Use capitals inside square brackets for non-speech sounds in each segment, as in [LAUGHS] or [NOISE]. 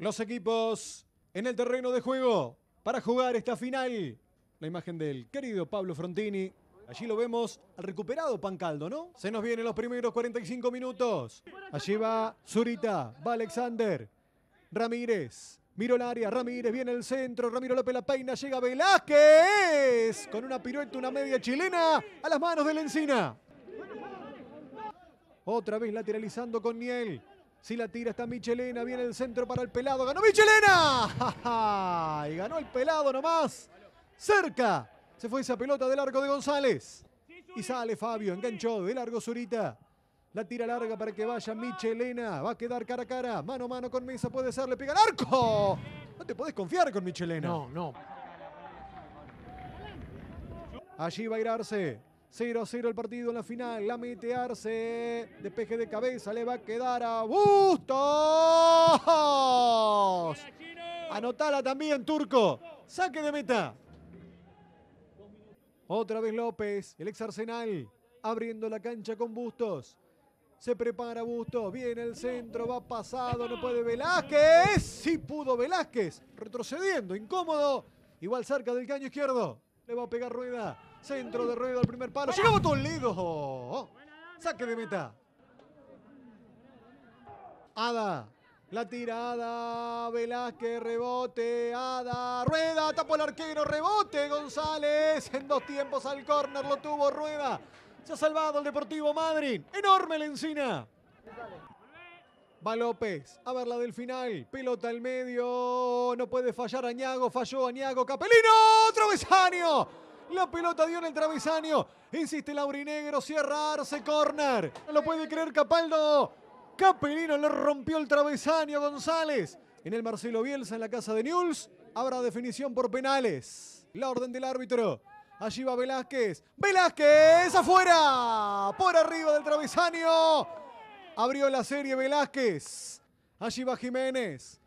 los equipos en el terreno de juego para jugar esta final. La imagen del querido Pablo Frontini. Allí lo vemos al recuperado Pancaldo, ¿no? Se nos vienen los primeros 45 minutos. Allí va Zurita, va Alexander, Ramírez. Miró el área, Ramírez viene el centro, Ramiro López la peina, llega Velázquez con una pirueta, una media chilena a las manos de la encina. Otra vez lateralizando con Niel. Si la tira está Michelena, viene el centro para el pelado. ¡Ganó Michelena! [LAUGHS] Y ganó el pelado nomás. Cerca. Se fue esa pelota del arco de González. Y sale Fabio, enganchó de largo Zurita. La tira larga para que vaya Michelena. Va a quedar cara a cara. Mano a mano con Mesa puede ser. Le pega el arco. No te podés confiar con Michelena. No, no. Allí va a ir 0 0 el partido en la final. La de Despeje de cabeza. Le va a quedar a Bustos. Anotala también, Turco. Saque de meta. Otra vez López, el ex Arsenal, abriendo la cancha con Bustos. Se prepara Bustos, viene el centro, va pasado, no puede Velázquez. Sí pudo Velázquez, retrocediendo, incómodo. Igual cerca del caño izquierdo. Le va a pegar Rueda. Centro de rueda al primer palo. Llegaba Toledo. saque de meta. Ada. La tirada, Velázquez, rebote, Ada, Rueda, tapó el arquero, rebote, González, en dos tiempos al córner lo tuvo Rueda, se ha salvado el Deportivo Madrid, enorme la encina. Va López, a ver la del final, pelota al medio, no puede fallar Añago, falló Añago, Capelino, travesaño, la pelota dio en el travesaño. Insiste Laurinegro, cierra Arce, corner. No lo puede creer Capaldo. Capelino le rompió el travesaño González. En el Marcelo Bielsa, en la casa de News, habrá definición por penales. La orden del árbitro. Allí va Velázquez. Velázquez afuera. Por arriba del travesaño. Abrió la serie Velázquez. Allí va Jiménez.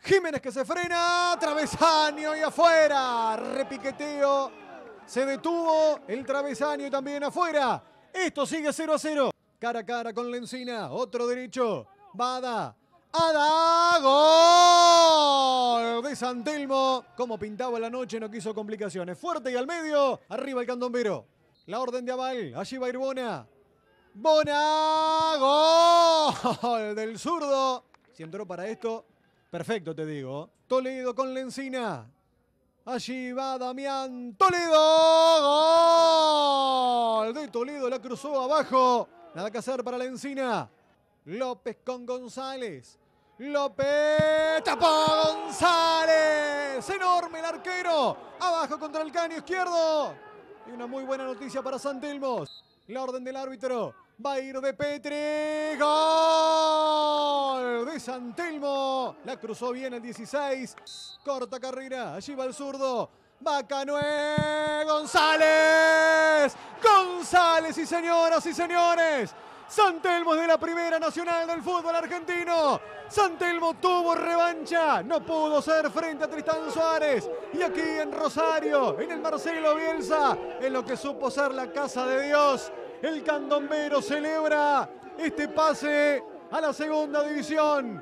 Jiménez que se frena. Travesaño y afuera. Repiqueteo se detuvo el travesaño también afuera. Esto sigue 0 a 0. Cara a cara con Lencina. Otro derecho. Bada. Ada. Gol de Santelmo. Como pintaba la noche, no quiso complicaciones. Fuerte y al medio. Arriba el candombero. La orden de Aval. Allí va Irbona. Bona. Gol del zurdo. Si entró para esto, perfecto te digo. Toledo con Lencina. Allí va Damián Toledo. Gol de Toledo, la cruzó abajo. Nada que hacer para la encina. López con González. López tapó González. Enorme el arquero. Abajo contra el caño izquierdo. Y una muy buena noticia para Santelmos. La orden del árbitro. Va a ir de Petri. ¡Gol! De Santelmo. La cruzó bien el 16. Corta carrera. Allí va el zurdo. Bacanue González. González y señoras y señores. Santelmo es de la Primera Nacional del Fútbol Argentino. Santelmo tuvo revancha, no pudo ser frente a Tristán Suárez. Y aquí en Rosario, en el Marcelo Bielsa, en lo que supo ser la casa de Dios, el candombero celebra este pase a la segunda división.